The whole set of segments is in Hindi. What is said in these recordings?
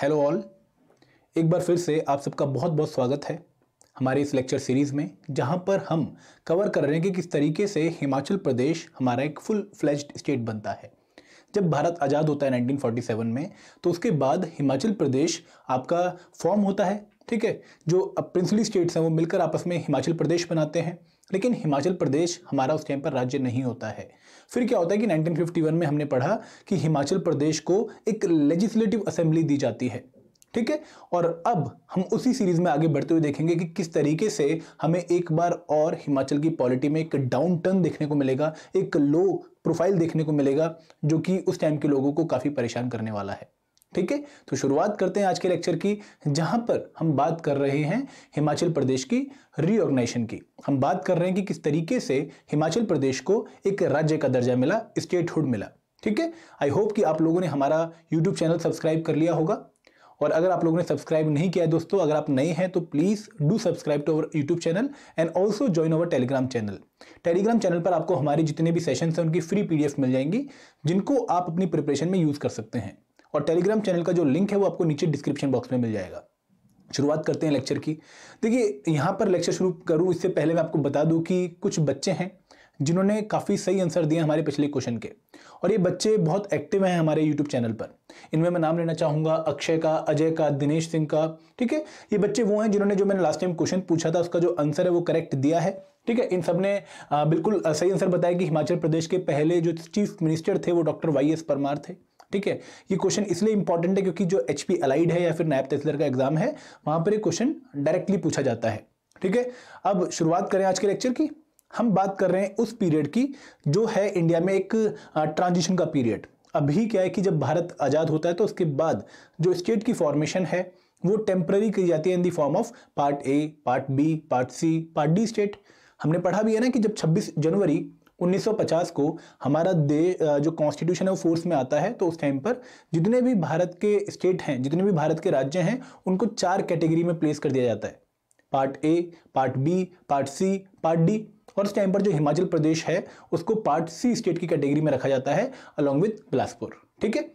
हेलो ऑल एक बार फिर से आप सबका बहुत बहुत स्वागत है हमारे इस लेक्चर सीरीज़ में जहां पर हम कवर कर रहे हैं कि किस तरीके से हिमाचल प्रदेश हमारा एक फुल फ्लैज स्टेट बनता है जब भारत आज़ाद होता है 1947 में तो उसके बाद हिमाचल प्रदेश आपका फॉर्म होता है ठीक है जो अब प्रिंसली स्टेट्स हैं वो मिलकर आपस में हिमाचल प्रदेश बनाते हैं लेकिन हिमाचल प्रदेश हमारा उस टाइम पर राज्य नहीं होता है फिर क्या होता है कि 1951 में हमने पढ़ा कि हिमाचल प्रदेश को एक लेजिस्लेटिव असेंबली दी जाती है ठीक है और अब हम उसी सीरीज में आगे बढ़ते हुए देखेंगे कि किस तरीके से हमें एक बार और हिमाचल की पॉलिटी में एक डाउन टर्न देखने को मिलेगा एक लो प्रोफाइल देखने को मिलेगा जो कि उस टाइम के लोगों को काफ़ी परेशान करने वाला है ठीक है तो शुरुआत करते हैं आज के लेक्चर की जहां पर हम बात कर रहे हैं हिमाचल प्रदेश की रीऑर्गेनाइजेशन की हम बात कर रहे हैं कि किस तरीके से हिमाचल प्रदेश को एक राज्य का दर्जा मिला स्टेटहुड मिला ठीक है आई होप कि आप लोगों ने हमारा यूट्यूब चैनल सब्सक्राइब कर लिया होगा और अगर आप लोगों ने सब्सक्राइब नहीं किया है दोस्तों अगर आप नए हैं तो please do subscribe to our YouTube channel and also join our Telegram channel Telegram channel पर आपको हमारे जितने भी सेशन हैं उनकी फ्री पीडीएफ मिल जाएंगी जिनको आप अपनी प्रिपरेशन में यूज़ कर सकते हैं और टेलीग्राम चैनल का जो लिंक है वो आपको नीचे डिस्क्रिप्शन बॉक्स में मिल जाएगा शुरुआत करते हैं लेक्चर की देखिए यहाँ पर लेक्चर शुरू करूँ इससे पहले मैं आपको बता दूँ कि कुछ बच्चे हैं जिन्होंने काफ़ी सही आंसर दिए हमारे पिछले क्वेश्चन के और ये बच्चे बहुत एक्टिव हैं हमारे यूट्यूब चैनल पर इनमें मैं नाम लेना चाहूँगा अक्षय का अजय का दिनेश सिंह का ठीक है ये बच्चे वो हैं जिन्होंने जो मैंने लास्ट टाइम क्वेश्चन पूछा था उसका जो आंसर है वो करेक्ट दिया है ठीक है इन सब ने बिल्कुल सही आंसर बताया कि हिमाचल प्रदेश के पहले जो चीफ मिनिस्टर थे वो डॉक्टर वाई एस परमार थे ठीक है ये क्वेश्चन इसलिए इंपॉर्टेंट है क्योंकि जो एच पी अलाइड है या फिर नायब तहसीलदार का एग्जाम है वहां पर ये क्वेश्चन डायरेक्टली पूछा जाता है ठीक है अब शुरुआत करें आज के लेक्चर की हम बात कर रहे हैं उस पीरियड की जो है इंडिया में एक ट्रांजिशन का पीरियड अभी क्या है कि जब भारत आज़ाद होता है तो उसके बाद जो स्टेट की फॉर्मेशन है वो टेम्प्ररी की जाती है in the form of part A part B part C part D state हमने पढ़ा भी है ना कि जब 26 जनवरी 1950 को हमारा दे जो कॉन्स्टिट्यूशन है वो फोर्स में आता है तो उस टाइम पर जितने भी भारत के स्टेट हैं जितने भी भारत के राज्य हैं उनको चार कैटेगरी में प्लेस कर दिया जाता है part A part B part C part D और उस टाइम पर जो हिमाचल प्रदेश है उसको पार्ट सी स्टेट की कैटेगरी में रखा जाता है अलॉन्ग विथ बिलासपुर ठीक है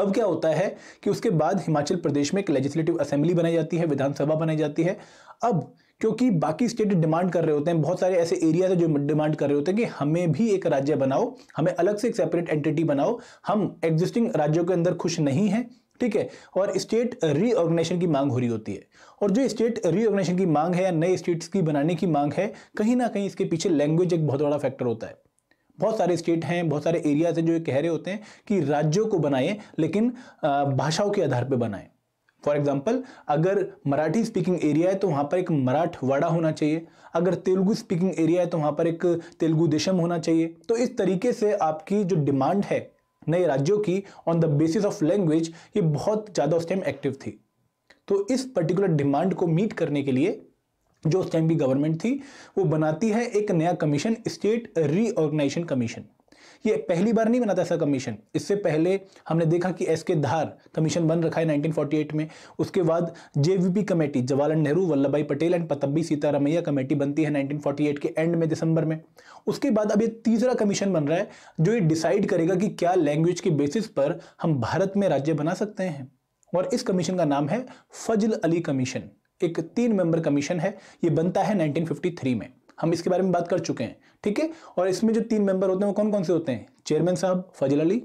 अब क्या होता है कि उसके बाद हिमाचल प्रदेश में एक लेजिस्लेटिव असेंबली बनाई जाती है विधानसभा बनाई जाती है अब क्योंकि बाकी स्टेट डिमांड कर रहे होते हैं बहुत सारे ऐसे एरियाज हैं जो डिमांड कर रहे होते हैं कि हमें भी एक राज्य बनाओ हमें अलग से एक सेपरेट एंटिटी बनाओ हम एग्जिस्टिंग राज्यों के अंदर खुश नहीं है ठीक है और स्टेट रीऑर्गेनाइजेशन की मांग हो रही होती है और जो स्टेट रीऑर्गेनाइजेशन की मांग है या नए स्टेट्स की बनाने की मांग है कहीं ना कहीं इसके पीछे लैंग्वेज एक बहुत बड़ा फैक्टर होता है बहुत सारे स्टेट हैं बहुत सारे एरियाज हैं जो ये कह रहे होते हैं कि राज्यों को बनाएं लेकिन भाषाओं के आधार पर बनाएं फॉर एग्जाम्पल अगर मराठी स्पीकिंग एरिया है तो वहाँ पर एक मराठवाड़ा होना चाहिए अगर तेलुगु स्पीकिंग एरिया है तो वहाँ पर एक तेलुगु देशम होना चाहिए तो इस तरीके से आपकी जो डिमांड है नए राज्यों की on the basis of language ये बहुत ज़्यादा उस टाइम एक्टिव थी तो इस पर्टिकुलर डिमांड को मीट करने के लिए जो उस टाइम भी गवर्नमेंट थी वो बनाती है एक नया कमीशन स्टेट रीऑर्गेनाइजेशन कमीशन ये पहली बार नहीं बना था ऐसा कमीशन इससे पहले हमने देखा कि एस के धार कमीशन बन रखा है 1948 में उसके बाद JVP committee Jawaharlal Nehru Vallabh Bhai Patel and Pattabhi Sitaramayya committee बनती है 1948 के एंड में दिसंबर में उसके बाद अब ये तीसरा कमीशन बन रहा है जो ये डिसाइड करेगा कि क्या लैंग्वेज के बेसिस पर हम भारत में राज्य बना सकते हैं और इस कमीशन का नाम है फजल अली कमीशन एक तीन मेंबर कमीशन है ये बनता है 1953 में हम इसके बारे में बात कर चुके हैं ठीक है और इसमें जो तीन मेंबर होते हैं वो कौन कौन से होते हैं चेयरमैन साहब फजल अली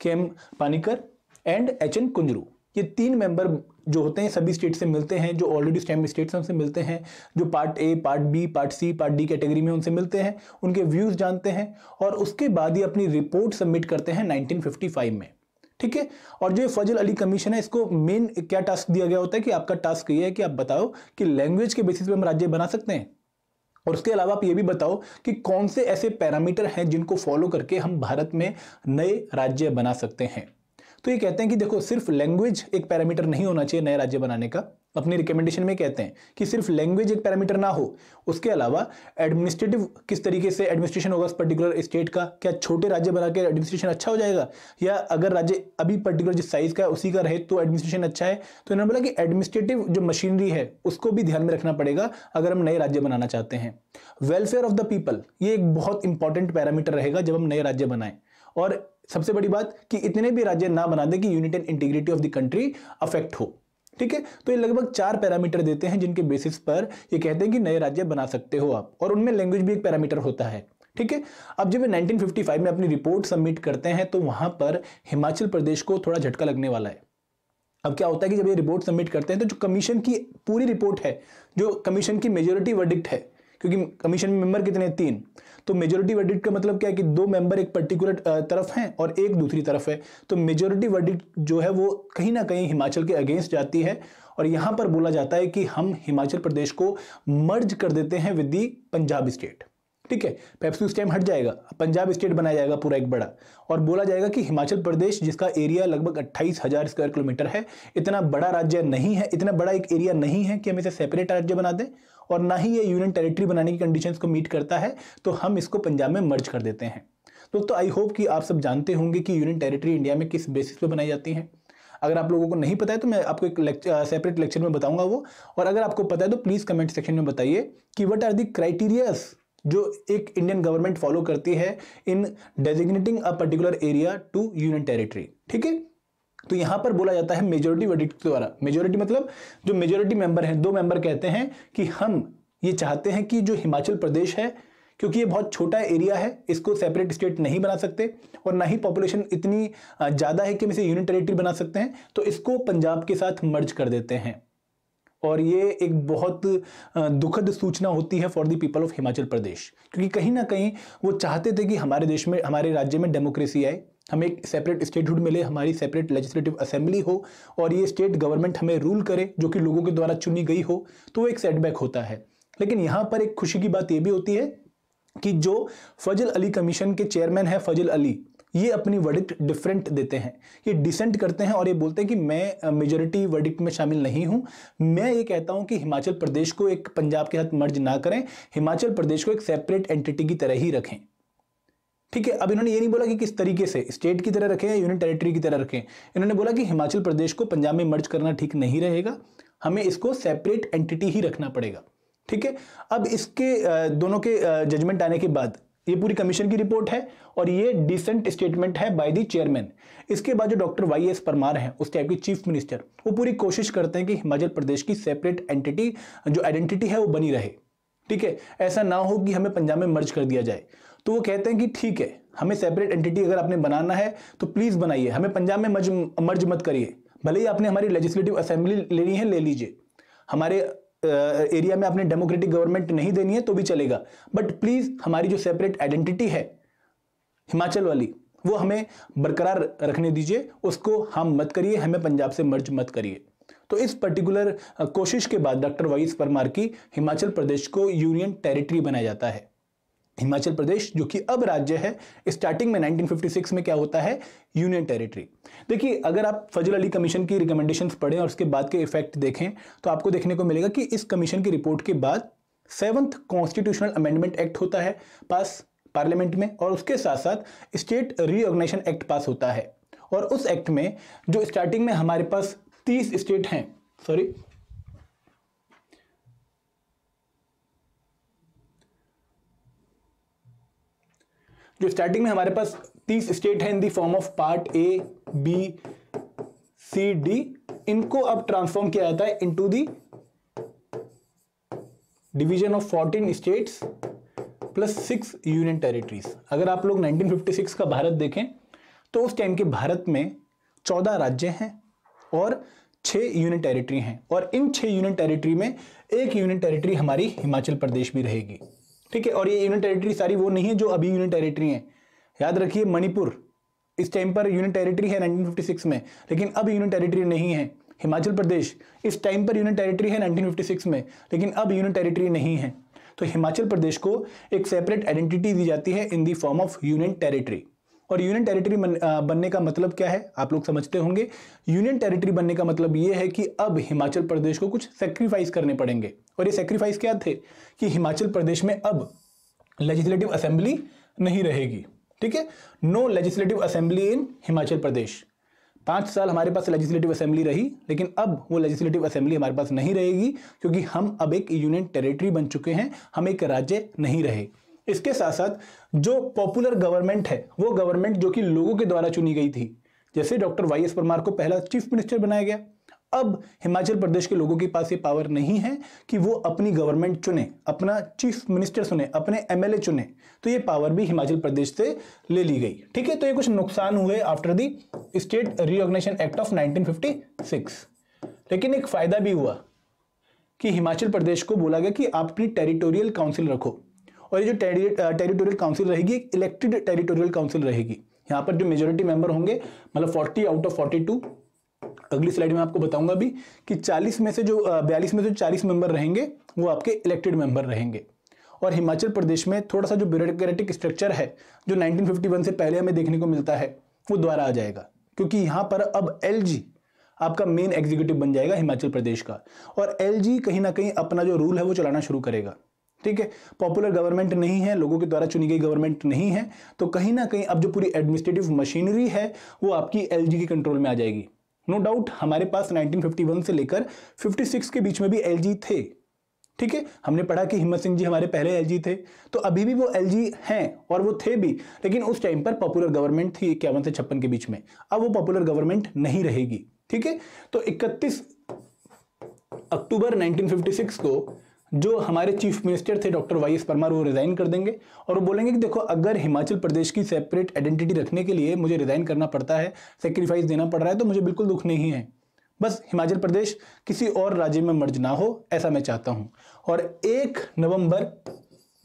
के M पानीकर and H N Kunzru ये तीन मेंबर जो होते हैं सभी स्टेट से मिलते हैं जो ऑलरेडी स्टैम स्टेट से उनसे मिलते हैं जो part A part B part C part D category में उनसे मिलते हैं उनके व्यूज़ जानते हैं और उसके बाद ही अपनी रिपोर्ट सबमिट करते हैं 1955 में ठीक है और जो फजल अली कमीशन है इसको मेन क्या टास्क दिया गया होता है कि आपका टास्क ये है कि आप बताओ कि लैंग्वेज के बेसिस पर हम राज्य बना सकते हैं और उसके अलावा आप ये भी बताओ कि कौन से ऐसे पैरामीटर हैं जिनको फॉलो करके हम भारत में नए राज्य बना सकते हैं तो ये कहते हैं कि देखो सिर्फ लैंग्वेज एक पैरामीटर नहीं होना चाहिए नया राज्य बनाने का अपनी रिकमेंडेशन में कहते हैं कि सिर्फ लैंग्वेज एक पैरामीटर ना हो उसके अलावा एडमिनिस्ट्रेटिव किस तरीके से एडमिनिस्ट्रेशन होगा उस पर्टिकुलर स्टेट का क्या छोटे राज्य बना के एडमिनिस्ट्रेशन अच्छा हो जाएगा या अगर राज्य अभी पर्टिकुलर जिस साइज का है उसी का रहे तो एडमिनिस्ट्रेशन अच्छा है तो इन्होंने बोला कि एडमिनिस्ट्रेटिव जो मशीनरी है उसको भी ध्यान में रखना पड़ेगा अगर हम नए राज्य बनाना चाहते हैं वेलफेयर ऑफ द पीपल ये एक बहुत इंपॉर्टेंट पैरामीटर रहेगा जब हम नए राज्य बनाएं और सबसे बड़ी बात कि इतने भी राज्य ना बना दे कि unit and integrity of the country affect हो ठीक है तो ये लगभग चार पैरामीटर देते हैं जिनके बेसिस पर ये कहते हैं कि नए राज्य बना सकते हो आप और उनमें लैंग्वेज भी एक पैरामीटर होता है ठीक है अब जब 1955 में अपनी रिपोर्ट सबमिट करते हैं तो वहां पर हिमाचल प्रदेश को थोड़ा झटका लगने वाला है अब क्या होता है कि जब ये रिपोर्ट सबमिट करते हैं तो जो कमीशन की पूरी रिपोर्ट है जो कमीशन की मेजोरिटी वर्डिक्ट है क्योंकि कमीशन में मेंबर कितने हैं तीन तो मेजोरिटी वर्डिट का मतलब क्या है कि दो मेंबर एक पर्टिकुलर तरफ हैं और एक दूसरी तरफ है तो मेजोरिटी वर्डिट जो है वो कहीं ना कहीं हिमाचल के अगेंस्ट जाती है और यहां पर बोला जाता है कि हम हिमाचल प्रदेश को मर्ज कर देते हैं विद दी पंजाब स्टेट ठीक है पेप्सू स्टेम हट जाएगा पंजाब स्टेट बनाया जाएगा पूरा एक बड़ा और बोला जाएगा कि हिमाचल प्रदेश जिसका एरिया लगभग अट्ठाईस हजार स्क्वायर किलोमीटर है इतना बड़ा राज्य नहीं है इतना बड़ा एक एरिया नहीं है कि हम इसे सेपरेट राज्य बना दें और ना ही ये यूनियन टेरिटरी बनाने की कंडीशंस को मीट करता है तो हम इसको पंजाब में मर्ज कर देते हैं दोस्तों तो आई तो होप कि आप सब जानते होंगे कि यूनियन टेरिटरी इंडिया में किस बेसिस पर बनाई जाती है अगर आप लोगों को नहीं पता है तो मैं आपको एक सेपरेट लेक्चर में बताऊंगा वो और अगर आपको पता है तो प्लीज़ कमेंट सेक्शन में बताइए कि वट आर दी क्राइटेरियाज जो एक इंडियन गवर्नमेंट फॉलो करती है in designating a particular area to union territory ठीक है तो यहां पर बोला जाता है मेजोरिटी वर्डिक्ट के द्वारा मेजोरिटी मतलब जो मेजोरिटी मेंबर हैं दो मेंबर कहते हैं कि हम ये चाहते हैं कि जो हिमाचल प्रदेश है क्योंकि ये बहुत छोटा एरिया है इसको सेपरेट स्टेट नहीं बना सकते और ना ही पॉपुलेशन इतनी ज़्यादा है कि हम इसे यूनिट टेरिटरी बना सकते हैं तो इसको पंजाब के साथ मर्ज कर देते हैं और ये एक बहुत दुखद सूचना होती है for the people of Himachal Pradesh क्योंकि कहीं ना कहीं वो चाहते थे कि हमारे देश में हमारे राज्य में डेमोक्रेसी आए हमें एक सेपरेट स्टेटहुड मिले हमारी सेपरेट लेजिस्लेटिव असेंबली हो और ये स्टेट गवर्नमेंट हमें रूल करे जो कि लोगों के द्वारा चुनी गई हो तो वो एक सेटबैक होता है लेकिन यहाँ पर एक खुशी की बात ये भी होती है कि जो फजल अली कमीशन के चेयरमैन है फजल अली ये अपनी वर्डिक्ट डिफरेंट देते हैं ये डिसेंट करते हैं और ये बोलते हैं कि मैं मेजोरिटी वर्डिक्ट में शामिल नहीं हूँ मैं ये कहता हूँ कि हिमाचल प्रदेश को एक पंजाब के हाथ मर्ज ना करें हिमाचल प्रदेश को एक सेपरेट एंटिटी की तरह ही रखें ठीक है अब इन्होंने ये नहीं बोला कि किस तरीके से स्टेट की तरह रखें या यूनियन टेरिटरी की तरह रखें इन्होंने बोला कि हिमाचल प्रदेश को पंजाब में मर्ज करना ठीक नहीं रहेगा हमें इसको सेपरेट एंटिटी ही रखना पड़ेगा ठीक है अब इसके दोनों के जजमेंट आने के बाद ये पूरी कमीशन की रिपोर्ट है और ये डिसेंट स्टेटमेंट है बाय दी चेयरमैन इसके बाद जो डॉक्टर वाई एस परमार हैं उस टाइप के चीफ मिनिस्टर वो पूरी कोशिश करते हैं कि हिमाचल प्रदेश की सेपरेट एंटिटी जो आइडेंटिटी है वो बनी रहे ठीक है ऐसा ना हो कि हमें पंजाब में मर्ज कर दिया जाए तो वो कहते हैं कि ठीक है हमें सेपरेट एंटिटी अगर आपने बनाना है तो प्लीज़ बनाइए हमें पंजाब में मर्ज मर्ज मत करिए भले ही आपने हमारी लेजिस्लेटिव असेंबली लेनी है ले लीजिए हमारे एरिया में आपने डेमोक्रेटिक गवर्नमेंट नहीं देनी है तो भी चलेगा बट प्लीज़ हमारी जो सेपरेट आइडेंटिटी है हिमाचल वाली वो हमें बरकरार रखने दीजिए उसको हम मत करिए हमें पंजाब से मर्ज मत करिए तो इस पर्टिकुलर कोशिश के बाद डॉक्टर वाइस परमार की हिमाचल प्रदेश को यूनियन टेरिटरी बनाया जाता है हिमाचल प्रदेश जो कि अब राज्य है स्टार्टिंग में 1956 में क्या होता है यूनियन टेरिटरी देखिए अगर आप फजल अली कमीशन की रिकमेंडेशन पढ़ें और उसके बाद के इफेक्ट देखें तो आपको देखने को मिलेगा कि इस कमीशन की रिपोर्ट के बाद सेवंथ कॉन्स्टिट्यूशनल अमेंडमेंट एक्ट होता है पास पार्लियामेंट में और उसके साथ साथ स्टेट रीऑर्गेनाइजेशन एक्ट पास होता है और उस एक्ट में जो स्टार्टिंग में हमारे पास तीस स्टेट हैं सॉरी जो स्टार्टिंग में हमारे पास तीस स्टेट है in the form of part A B C D इनको अब ट्रांसफॉर्म किया जाता है into the division of fourteen states plus six union territories अगर आप लोग 1956 का भारत देखें तो उस टाइम के भारत में चौदह राज्य हैं और छः यूनियन टेरिटरी हैं और इन छः यूनियन टेरिटरी में एक यूनियन टेरिटरी हमारी हिमाचल प्रदेश भी रहेगी ठीक है और ये यूनियन टेरिटरी सारी वो नहीं है जो अभी यूनियन टेरिटरी है याद रखिए मणिपुर इस टाइम पर यूनियन टेरिटरी है 1956 में लेकिन अब यूनियन टेरिटरी नहीं है हिमाचल प्रदेश इस टाइम पर यूनियन टेरिटरी है 1956 में लेकिन अब यूनियन टेरिटरी नहीं है तो हिमाचल प्रदेश को एक सेपरेट आइडेंटिटी दी जाती है in the form of union territory और यूनियन टेरिटरी बनने का मतलब क्या है आप लोग समझते होंगे यूनियन टेरिटरी बनने का मतलब ये है कि अब हिमाचल प्रदेश को कुछ सेक्रीफाइस करने पड़ेंगे और ये सेक्रीफाइस क्या थे कि हिमाचल प्रदेश में अब लेजिस्लेटिव असेंबली नहीं रहेगी ठीक है no legislative assembly in Himachal Pradesh पाँच साल हमारे पास लेजिस्लेटिव असेंबली रही लेकिन अब वो लेजिस्लेटिव असेंबली हमारे पास नहीं रहेगी क्योंकि हम अब एक यूनियन टेरिटरी बन चुके हैं हम एक राज्य नहीं रहे इसके साथ साथ जो पॉपुलर गवर्नमेंट है वो गवर्नमेंट जो कि लोगों के द्वारा चुनी गई थी जैसे डॉक्टर वाई एस परमार को पहला चीफ मिनिस्टर बनाया गया अब हिमाचल प्रदेश के लोगों के पास ये पावर नहीं है कि वो अपनी गवर्नमेंट चुने अपना चीफ मिनिस्टर चुने अपने एमएलए चुने तो ये पावर भी हिमाचल प्रदेश से ले ली गई ठीक है तो ये कुछ नुकसान हुए after the state reorganisation act of 1956 लेकिन एक फायदा भी हुआ कि हिमाचल प्रदेश को बोला गया कि आप अपनी टेरिटोरियल काउंसिल रखो और ये जो टेरिटोरियल काउंसिल रहेगी इलेक्टेड टेरिटोरियल काउंसिल रहेगी यहाँ पर जो मेजोरिटी मेंबर होंगे मतलब 40 आउट ऑफ 42 अगली स्लाइड में आपको बताऊंगा भी कि 40 में से जो बयालीस में से 40 मेंबर रहेंगे वो आपके इलेक्टेड मेंबर रहेंगे और हिमाचल प्रदेश में थोड़ा सा जो ब्यूरोक्रेटिक स्ट्रक्चर है जो 1951 से पहले हमें देखने को मिलता है वो द्वारा आ जाएगा क्योंकि यहाँ पर अब एल आपका मेन एग्जीक्यूटिव बन जाएगा हिमाचल प्रदेश का और एल कहीं ना कहीं अपना जो रूल है वो चलाना शुरू करेगा ठीक है पॉपुलर गवर्नमेंट नहीं है लोगों के द्वारा चुनी गई गवर्नमेंट नहीं है तो कहीं ना कहीं अब जो पूरी एडमिनिस्ट्रेटिव मशीनरी है वो आपकी एल के कंट्रोल में आ जाएगी नो no डाउट हमारे पास 1951 से लेकर 56 के बीच में भी एल थे ठीक है हमने पढ़ा कि हिम्मत सिंह जी हमारे पहले एल थे तो अभी भी वो एल हैं और वो थे भी लेकिन उस टाइम पर पॉपुलर गवर्नमेंट थी इक्यावन से छप्पन के बीच में अब वो पॉपुलर गवर्नमेंट नहीं रहेगी ठीक है तो 31 अक्टूबर 1956 को जो हमारे चीफ मिनिस्टर थे डॉक्टर वाई एस परमार वो रिज़ाइन कर देंगे और वो बोलेंगे कि देखो अगर हिमाचल प्रदेश की सेपरेट आइडेंटिटी रखने के लिए मुझे रिज़ाइन करना पड़ता है सेक्रीफाइस देना पड़ रहा है तो मुझे बिल्कुल दुख नहीं है बस हिमाचल प्रदेश किसी और राज्य में मर्ज ना हो ऐसा मैं चाहता हूँ और एक नवंबर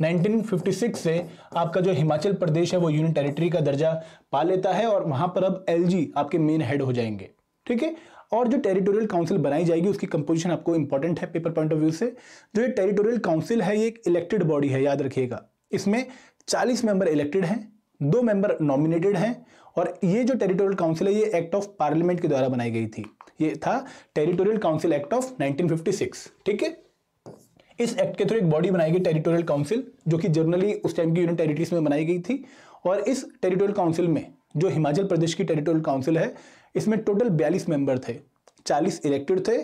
1956 से आपका जो हिमाचल प्रदेश है वो यूनियन टेरिटरी का दर्जा पा लेता है और वहाँ पर अब एलजी आपके मेन हेड हो जाएंगे ठीक है और जो टेरिटोरियल काउंसिल बनाई जाएगी उसकी कंपोजिशन आपको इंपॉर्टेंट है पेपर पॉइंट ऑफ व्यू से जो ये टेरिटोरियल काउंसिल है ये एक इलेक्टेड बॉडी है याद रखिएगा इसमें चालीस मेंबर इलेक्टेड हैं दो मेंबर नॉमिनेटेड हैं और ये जो टेरिटोरियल काउंसिल है ये एक्ट ऑफ पार्लियामेंट के द्वारा बनाई गई थी ये था territorial council act of nineteen ठीक है इस एक्ट के थ्रू एक बॉडी बनाई गई टेरिटोरियल काउंसिल जो कि जनरली उस टाइम की यूनियन टेरिटरीज में बनाई गई थी और इस टेरिटोरियल काउंसिल में जो हिमाचल प्रदेश की टेरिटोरियल काउंसिल है इसमें टोटल बयालीस मेंबर थे चालीस इलेक्टेड थे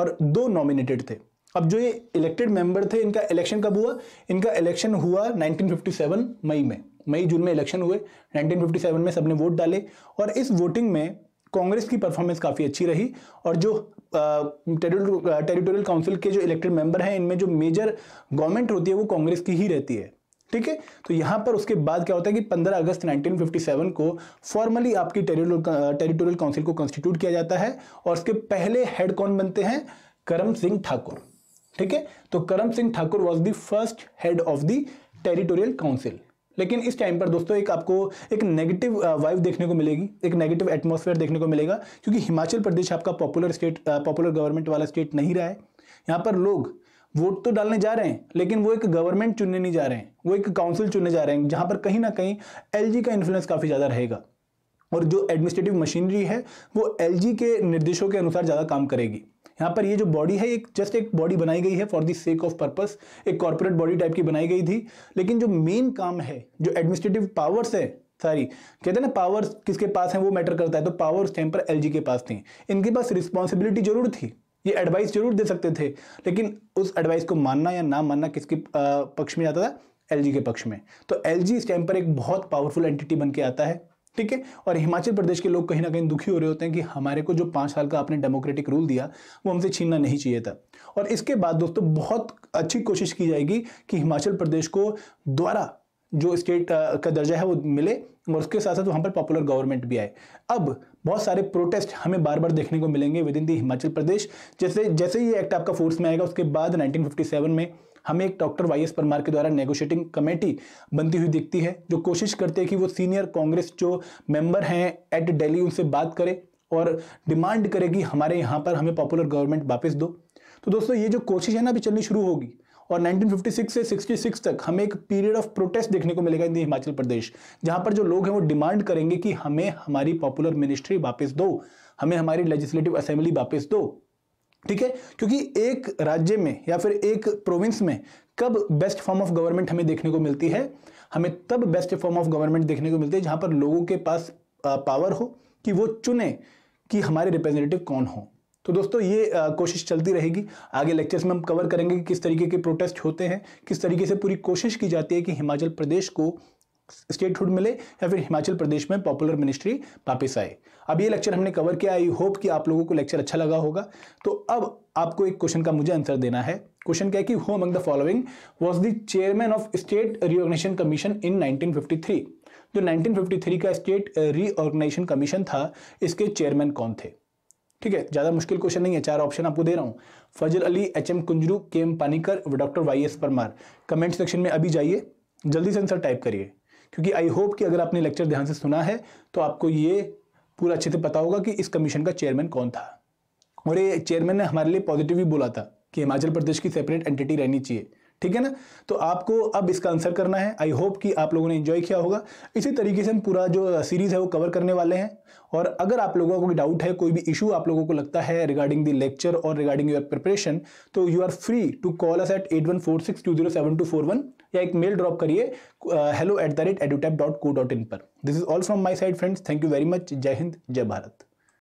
और दो नॉमिनेटेड थे अब जो ये इलेक्टेड मेंबर थे इनका इलेक्शन कब हुआ इनका इलेक्शन हुआ 1957 मई में मई जून में इलेक्शन हुए 1957 में सबने वोट डाले और इस वोटिंग में कांग्रेस की परफॉर्मेंस काफ़ी अच्छी रही और जो टेरिटोरियल काउंसिल के जो इलेक्टेड मेंबर हैं इनमें जो मेजर गवर्नमेंट होती है वो कांग्रेस की ही रहती है ठीक है तो यहां पर उसके बाद क्या होता है कि 15 अगस्त 1957 को फॉर्मली आपकी टेरिटोरियल काउंसिल uh, को कॉन्स्टिट्यूट किया जाता है और उसके पहले हेड कौन बनते हैं करम सिंह ठाकुर ठीक है तो Karam Singh Thakur was the first head of the territorial council लेकिन इस टाइम पर दोस्तों एक आपको एक नेगेटिव वाइव uh, देखने को मिलेगी एक नेगेटिव एटमॉस्फेयर देखने को मिलेगा क्योंकि हिमाचल प्रदेश आपका पॉपुलर स्टेट पॉपुलर गवर्नमेंट वाला स्टेट नहीं रहा है यहाँ पर लोग वोट तो डालने जा रहे हैं लेकिन वो एक गवर्नमेंट चुनने नहीं जा रहे हैं वो एक काउंसिल चुनने जा रहे हैं जहां पर कहीं ना कहीं एलजी का इन्फ्लुएंस काफ़ी ज़्यादा रहेगा और जो एडमिनिस्ट्रेटिव मशीनरी है वो एलजी के निर्देशों के अनुसार ज़्यादा काम करेगी यहाँ पर ये जो बॉडी है एक जस्ट एक बॉडी बनाई गई है for the sake of purpose एक कॉर्पोरेट बॉडी टाइप की बनाई गई थी लेकिन जो मेन काम है जो एडमिनिस्ट्रेटिव पावर्स है सारी कहते हैं ना पावर्स किसके पास है वो मैटर करता है तो पावर्स टाइम पर एलजी के पास थी इनके पास रिस्पॉन्सिबिलिटी जरूर थी ये एडवाइस जरूर दे सकते थे लेकिन उस एडवाइस को मानना या ना मानना किसके पक्ष में जाता था एल के पक्ष में तो एल इस टाइम पर एक बहुत पावरफुल एंटिटी बन के आता है ठीक है और हिमाचल प्रदेश के लोग कहीं ना कहीं दुखी हो रहे होते हैं कि हमारे को जो पाँच साल का आपने डेमोक्रेटिक रूल दिया वो हमसे छीनना नहीं चाहिए था और इसके बाद दोस्तों बहुत अच्छी कोशिश की जाएगी कि हिमाचल प्रदेश को द्वारा जो स्टेट का दर्जा है वो मिले और उसके साथ साथ वहाँ पर पॉपुलर गवर्नमेंट भी आए अब बहुत सारे प्रोटेस्ट हमें बार बार देखने को मिलेंगे विद इन दी हिमाचल प्रदेश जैसे जैसे ये एक्ट आपका फोर्स में आएगा उसके बाद 1957 में हमें एक डॉक्टर वाई एस परमार के द्वारा नेगोशिएटिंग कमेटी बनती हुई दिखती है जो कोशिश करते हैं कि वो सीनियर कांग्रेस जो मेंबर हैं एट डेली उनसे बात करें और डिमांड करे कि हमारे यहाँ पर हमें पॉपुलर गवर्नमेंट वापस दो तो दोस्तों ये जो कोशिश है ना अभी चलनी शुरू होगी और 1956 से 66 तक हमें एक पीरियड ऑफ प्रोटेस्ट देखने को मिलेगा इन हिमाचल प्रदेश जहां पर जो लोग हैं वो डिमांड करेंगे कि हमें हमारी पॉपुलर मिनिस्ट्री वापस दो हमें हमारी लेजिस्लेटिव असेंबली वापस दो ठीक है क्योंकि एक राज्य में या फिर एक प्रोविंस में कब बेस्ट फॉर्म ऑफ गवर्नमेंट हमें देखने को मिलती है हमें तब बेस्ट फॉर्म ऑफ गवर्नमेंट देखने को मिलती है जहां पर लोगों के पास पावर हो कि वो चुने कि हमारे रिप्रेजेंटेटिव कौन हो तो दोस्तों ये आ, कोशिश चलती रहेगी आगे लेक्चर्स में हम कवर करेंगे कि किस तरीके के प्रोटेस्ट होते हैं किस तरीके से पूरी कोशिश की जाती है कि हिमाचल प्रदेश को स्टेटहुड मिले या फिर हिमाचल प्रदेश में पॉपुलर मिनिस्ट्री वापस आए अब ये लेक्चर हमने कवर किया आई होप कि आप लोगों को लेक्चर अच्छा लगा होगा तो अब आपको एक क्वेश्चन का मुझे आंसर देना है क्वेश्चन क्या है कि who among the following was the chairman of state reorganisation commission in 1953 जो 1953 का स्टेट रीऑर्गेनाइजेशन कमीशन था इसके चेयरमैन कौन थे ठीक है ज़्यादा मुश्किल क्वेश्चन नहीं है चार ऑप्शन आपको दे रहा हूँ Fazal Ali H M Kunzru K M Panikkar व doctor Y S Parmar comment section में अभी जाइए जल्दी से आंसर टाइप करिए क्योंकि आई होप कि अगर आपने लेक्चर ध्यान से सुना है तो आपको ये पूरा अच्छे से पता होगा कि इस कमीशन का चेयरमैन कौन था और ये चेयरमैन ने हमारे लिए पॉजिटिव ही बोला था कि हिमाचल प्रदेश की सेपरेट एंटिटी रहनी चाहिए ठीक है ना तो आपको अब इसका आंसर करना है आई होप कि आप लोगों ने इन्जॉय किया होगा इसी तरीके से हम पूरा जो सीरीज़ है वो कवर करने वाले हैं और अगर आप लोगों को कोई डाउट है कोई भी इशू आप लोगों को लगता है रिगार्डिंग दी लेक्चर और रिगार्डिंग योर प्रिपरेशन तो you are free to call us at eight one four six two zero seven two four one या एक मेल ड्रॉप करिए hello at the rate Edutap dot co dot in पर this is all from my side friends thank you very much जय हिंद जय भारत